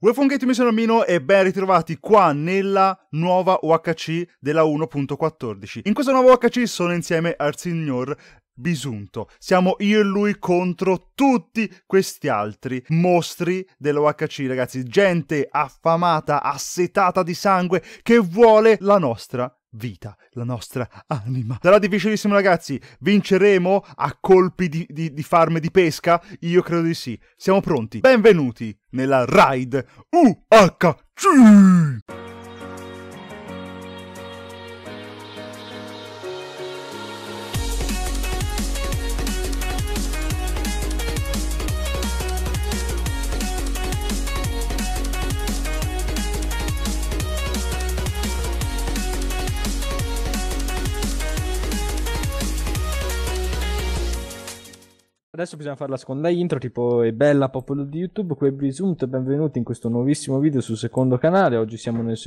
Webfungate mi sono Mino e ben ritrovati qua nella nuova UHC della 1.14. In questa nuova UHC sono insieme al signor Bisunto. Siamo io e lui contro tutti questi altri mostri dell'OHC, ragazzi. Gente affamata, assetata di sangue che vuole la nostra vita, la nostra anima. Sarà difficilissimo, ragazzi. Vinceremo a colpi di, di, di, farme di pesca? Io credo di sì. Siamo pronti. Benvenuti nella Ride UHC! Adesso bisogna fare la seconda intro, tipo è bella popolo di YouTube, qui è Brisumto e benvenuti in questo nuovissimo video sul secondo canale. Oggi siamo nel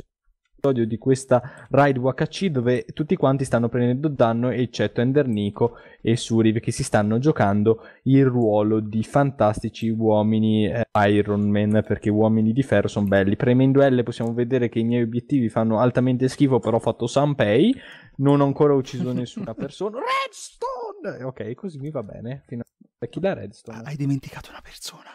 episodio di questa Ride WHC dove tutti quanti stanno prendendo danno eccetto Ender Nico e Suriv che si stanno giocando il ruolo di fantastici uomini eh, Iron Man perché uomini di ferro sono belli. Premendo L possiamo vedere che i miei obiettivi fanno altamente schifo però ho fatto Sanpei, non ho ancora ucciso nessuna persona. Redstone! Eh, ok, così mi va bene. Fino a chi da Redstone. hai dimenticato una persona.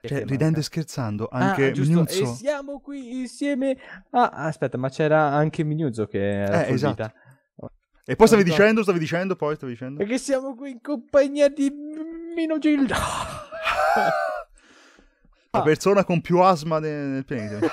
Cioè, ridendo manca. e scherzando, ah, anche ah, Minuzzo. E siamo qui insieme a... Aspetta, ma c'era anche Minuzzo che era eh, esatto. E poi stavi dicendo, stavi dicendo, poi stavi dicendo... Perché siamo qui in compagnia di Mino La persona con più asma nel pianeta.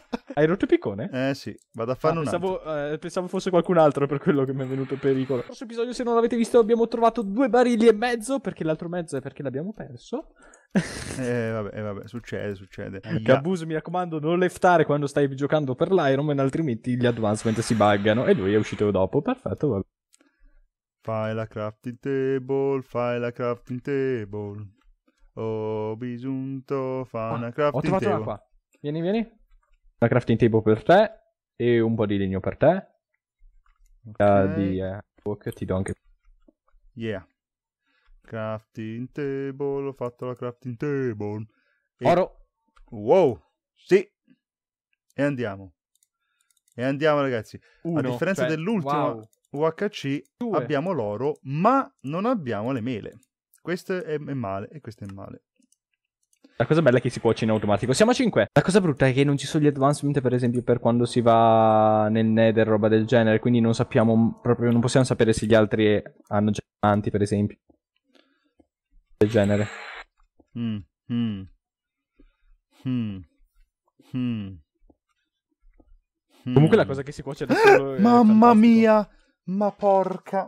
Hai rotto il piccone? Eh sì, vado a fare ah, un pensavo, eh, pensavo, fosse qualcun altro per quello che mi è venuto in pericolo. Nel episodio, se non l'avete visto, abbiamo trovato due barili e mezzo, perché l'altro mezzo è perché l'abbiamo perso. eh, vabbè, eh, vabbè, succede, succede. Cabus, eh, mi raccomando, non leftare quando stai giocando per l'Iron Man, altrimenti gli advancement si buggano. E lui è uscito dopo, perfetto, vabbè. Fai la crafting table, fai la crafting table. Ho bisunto, fa ah, una crafting table. Ho trovato table. qua. Vieni, vieni una crafting table per te e un po' di legno per te. Okay. Di eh, walk, ti do anche. Yeah. Crafting table, ho fatto la crafting table. E... Oro. Wow. Sì. E andiamo. E andiamo ragazzi. Uno, A differenza cioè, dell'ultimo wow. UHC Due. abbiamo l'oro, ma non abbiamo le mele. Questo è male e questo è male. La cosa bella è che si cuoce in automatico. Siamo a 5. La cosa brutta è che non ci sono gli advancement, per esempio, per quando si va nel nether, roba del genere. Quindi non sappiamo proprio, non possiamo sapere se gli altri hanno già avanti, per esempio. Del genere. Mm, mm. Mm. Mm. mm. Comunque la cosa che si cuoce adesso Mamma mia! Ma porca!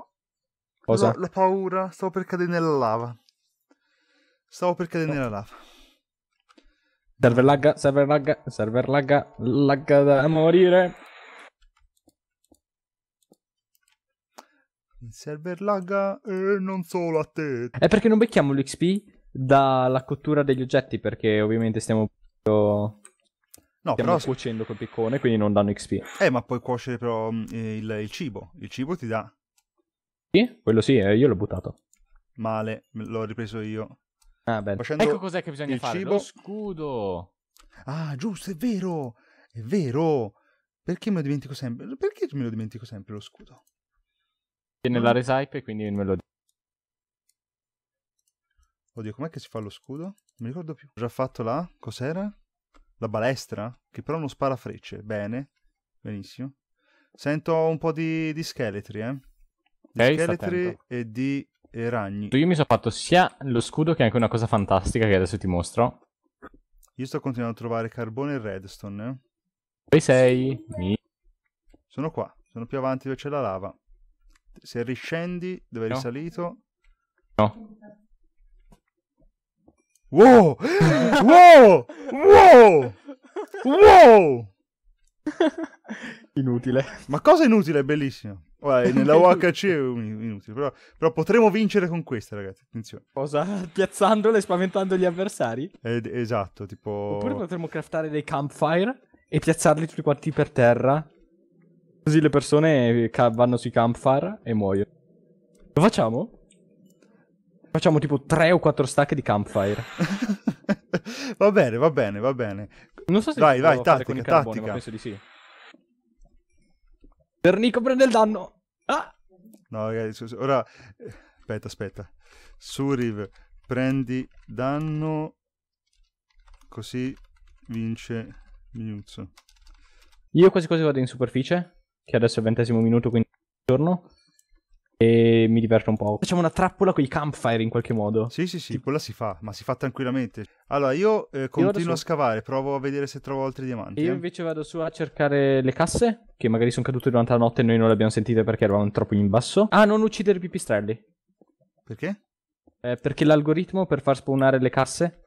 Cosa? La, la paura, stavo per cadere nella lava. Stavo per cadere nella lava. Server lagga, server lagga, server lagga, lagga da morire. Il server lagga e eh, non solo a te. È perché non becchiamo l'XP dalla cottura degli oggetti, perché ovviamente stiamo... No, stiamo però... cuocendo col piccone, quindi non danno XP. Eh, ma puoi cuocere però eh, il, il, cibo. Il cibo ti dà. Sì? Quello sì, eh, io l'ho buttato. Male, l'ho ripreso io. Ah, ecco cos'è che bisogna fare, cibo. lo scudo. Ah, giusto, è vero, è vero. Perché me lo dimentico sempre? Perché me lo dimentico sempre lo scudo? È nella mm. Ah. resipe, quindi me lo... Oddio, com'è che si fa lo scudo? Non mi ricordo più. Ho già fatto là? cos'era? La balestra? Che però non spara frecce. Bene, benissimo. Sento un po' di, di scheletri, eh. Di Ehi, scheletri e di e ragni. Io mi sono fatto sia lo scudo che anche una cosa fantastica che adesso ti mostro. Io sto continuando a trovare carbone e redstone. Eh? Poi sei? Mi... Sono qua, sono più avanti dove c'è la lava. Se riscendi, dove hai no. risalito... No. Wow! wow! Wow! Wow! Inutile. Ma cosa inutile, è bellissimo. Vabbè, nella UHC è inutile, però, però potremo vincere con questa, ragazzi. Attenzione. Cosa? Piazzandole e spaventando gli avversari? Ed- esatto, tipo... Oppure potremmo craftare dei campfire e piazzarli tutti quanti per terra. Così le persone ca- vanno sui campfire e muoiono. Lo facciamo? Facciamo tipo 3 o 4 stack di campfire. va bene, va bene, va bene. Non so se Vai, si vai, può fare tattica, con ma penso di sì. Pernico prende il danno. Ah! No, ragazzi, ora... Aspetta, aspetta. Suriv, prendi danno. Così vince Minuzzo. Io quasi quasi vado in superficie, che adesso è il ventesimo minuto, quindi giorno e mi diverto un po'. Facciamo una trappola con i campfire in qualche modo. Sì, sì, sì, Ti... quella si fa, ma si fa tranquillamente. Allora, io eh, continuo io a scavare, provo a vedere se trovo altri diamanti. E io eh. invece vado su a cercare le casse, che magari sono cadute durante la notte e noi non le abbiamo sentite perché eravamo troppo in basso. Ah, non uccidere i pipistrelli. Perché? Eh, perché l'algoritmo per far spawnare le casse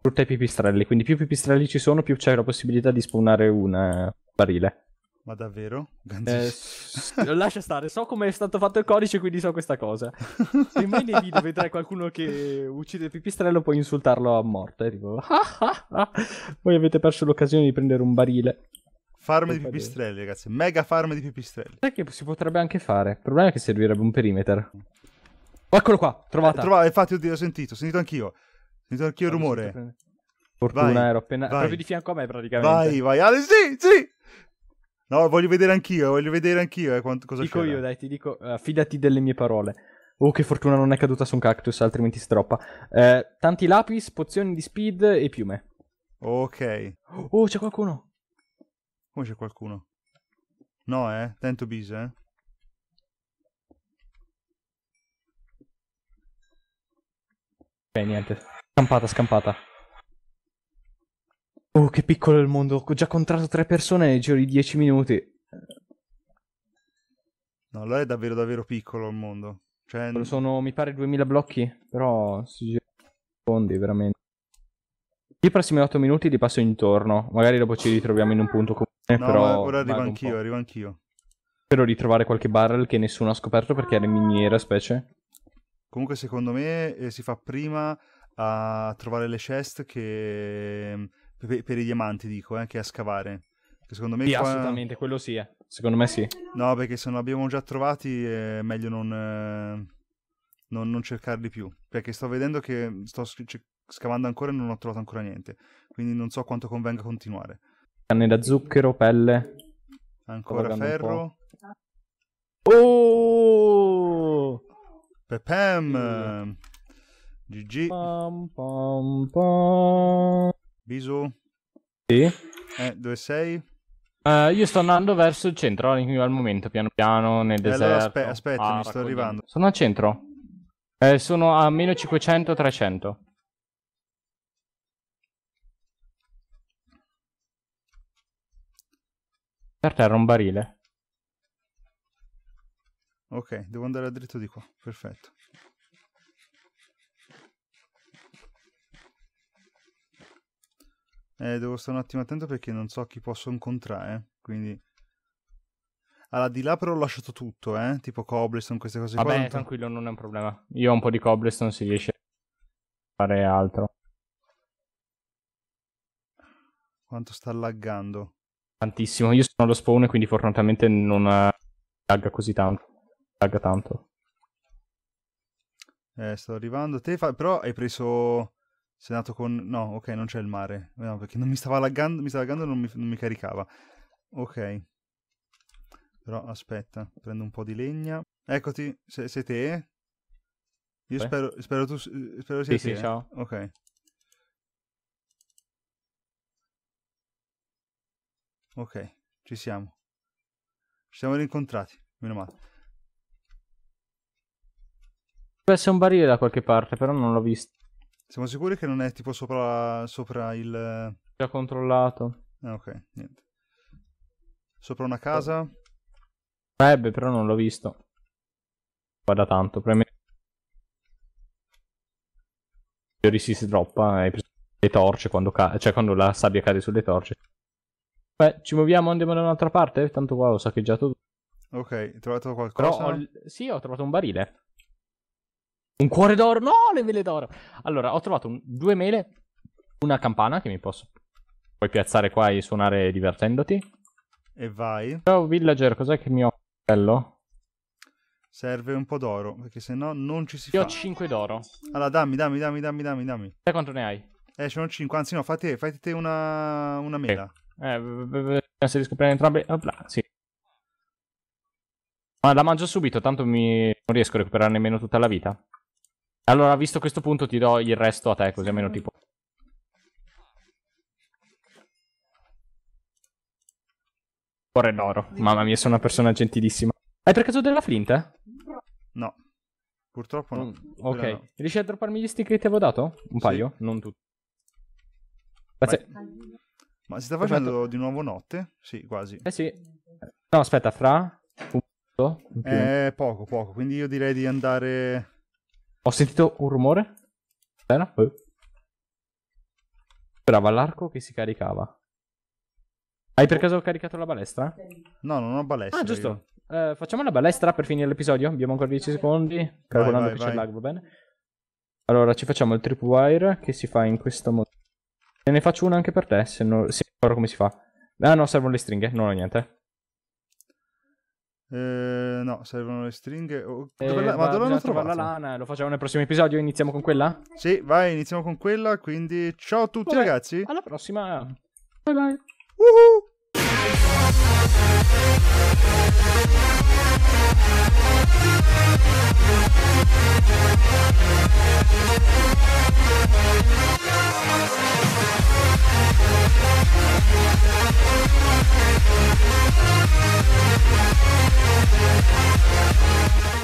frutta i pipistrelli, quindi più pipistrelli ci sono, più c'è la possibilità di spawnare un barile. Ma davvero? Eh, lascia stare, so come è stato fatto il codice, quindi so questa cosa. Se mai nei video vedrai qualcuno che uccide il pipistrello, puoi insultarlo a morte. Tipo, voi avete perso l'occasione di prendere un barile. Farm di pipistrelli, ragazzi. Mega farm di pipistrelli. Sai che si potrebbe anche fare. Il problema è che servirebbe un perimeter. Eccolo qua, trovata. Eh, trovata, infatti, oddio, l'ho sentito, ho sentito anch'io. Ho sentito anch'io il rumore. Fortuna, vai, ero appena vai. proprio di fianco a me praticamente. Vai, vai, Ale, ah, sì, sì. No, voglio vedere anch'io, voglio vedere anch'io eh, quanto, cosa Dico c'era. io, dai, ti dico, uh, fidati delle mie parole. Oh, che fortuna non è caduta su un cactus, altrimenti si troppa. Eh, tanti lapis, pozioni di speed e piume. Ok. Oh, c'è qualcuno. Come c'è qualcuno? No, eh, tento bis, eh. Ok, niente. Scampata, scampata. Oh, che piccolo è il mondo. Ho già contratto tre persone nel giro di dieci minuti. No, allora è davvero davvero piccolo il mondo. Cioè... Sono, mi pare, 2000 blocchi, però si gira secondi, veramente. I prossimi 8 minuti li passo intorno, magari dopo ci ritroviamo in un punto comune, no, però... ora arrivo anch'io, arrivo anch'io. Spero di trovare qualche barrel che nessuno ha scoperto perché era miniera, specie. Comunque, secondo me, eh, si fa prima a trovare le chest che per, per i diamanti dico, eh, che a scavare. Che secondo me sì, qua... assolutamente, quello sì, eh. secondo me sì. No, perché se non abbiamo già trovati è meglio non, eh, non, non cercarli più, perché sto vedendo che sto sc- scavando ancora e non ho trovato ancora niente, quindi non so quanto convenga continuare. Canne da zucchero, pelle. Ancora ferro. Oh! Pepem! Mm. GG. Pam, pam, pam. Bisu? Sì? Eh, dove sei? Uh, io sto andando verso il centro al momento, piano piano, nel deserto. Eh, allora, aspe- aspetta, ah, mi sto arrivando. Sono al centro. Eh, sono a meno 500-300. Per terra un barile. Ok, devo andare a dritto di qua, perfetto. Eh, devo stare un attimo attento perché non so chi posso incontrare, eh. quindi... Allora, di là però ho lasciato tutto, eh? Tipo cobblestone, queste cose Vabbè, qua. Vabbè, tranquillo, non è un problema. Io ho un po' di cobblestone, si riesce a fare altro. Quanto sta laggando? Tantissimo. Io sono allo spawn, quindi fortunatamente non eh, lagga così tanto. Lagga tanto. Eh, sto arrivando. Te fa... però hai preso... Sei andato con... No, ok, non c'è il mare. No, perché non mi stava laggando, mi stava laggando e non mi, non mi caricava. Ok. Però aspetta, prendo un po' di legna. Eccoti, sei, sei te? Io spero, spero tu eh, spero sia sì, te. Sì, ciao. Ok. Ok, ci siamo. Ci siamo rincontrati, meno male. Deve essere un barile da qualche parte, però non l'ho visto. Siamo sicuri che non è tipo sopra, sopra il... Già controllato. Ah, ok, niente. Sopra una casa? Sarebbe, però non l'ho visto. Guarda tanto, probabilmente... Riorisi si droppa eh, hai preso le torce quando, cioè, quando la sabbia cade sulle torce. Beh, ci muoviamo, andiamo da un'altra parte? Tanto qua ho saccheggiato tutto. Ok, hai trovato qualcosa? Però ho... Sì, ho trovato un barile. Un cuore d'oro, no, le mele d'oro. Allora, ho trovato un, due mele, una campana che mi posso... Puoi piazzare qua e suonare divertendoti. E vai. Ciao villager, cos'è che mi ho bello? Serve un po' d'oro, perché se no non ci si Io fa. Io ho 5 d'oro. Allora, dammi, dammi, dammi, dammi, dammi, dammi. Sai quanto ne hai? Eh, ce ne ho 5, anzi no, fate, fate te una, una mela. Okay. Eh, b- b- b- se riesco entrambe... Opla, sì. Ma la mangio subito, tanto mi... non riesco a recuperare nemmeno tutta la vita. Allora, visto questo punto, ti do il resto a te, così almeno tipo. Cuore d'oro. Mamma mia, sono una persona gentilissima. Hai per caso della flinta? Eh? No. Purtroppo no. Mm, ok. no. Riesci a dropparmi gli stick che ti avevo dato? Un paio? Sì. Non tutti. Grazie. Ma si sta facendo Perfetto. di nuovo notte? Sì, quasi. Eh sì. No, aspetta, fra... Un... Eh, poco, poco. Quindi io direi di andare ho sentito un rumore. Era? Eh. l'arco che si caricava. Hai per caso caricato la balestra? No, non ho balestra. Ah, giusto. Eh, facciamo la balestra per finire l'episodio. Abbiamo ancora 10 secondi. Calcolando vai, vai, che c'è il lag, va bene? Allora, ci facciamo il tripwire che si fa in questo modo. Te ne faccio una anche per te, se non... Se ancora come si fa. Ah, no, servono le stringhe. Non ho niente. Eh, no, servono le stringhe. Oh, eh, dove eh, la, ma dove l'hanno trovata? La lana, lo facciamo nel prossimo episodio. Iniziamo con quella? Sì, vai, iniziamo con quella. Quindi, ciao a tutti, Vabbè, ragazzi. Alla prossima. Bye bye. Woohoo! We'll be Ella está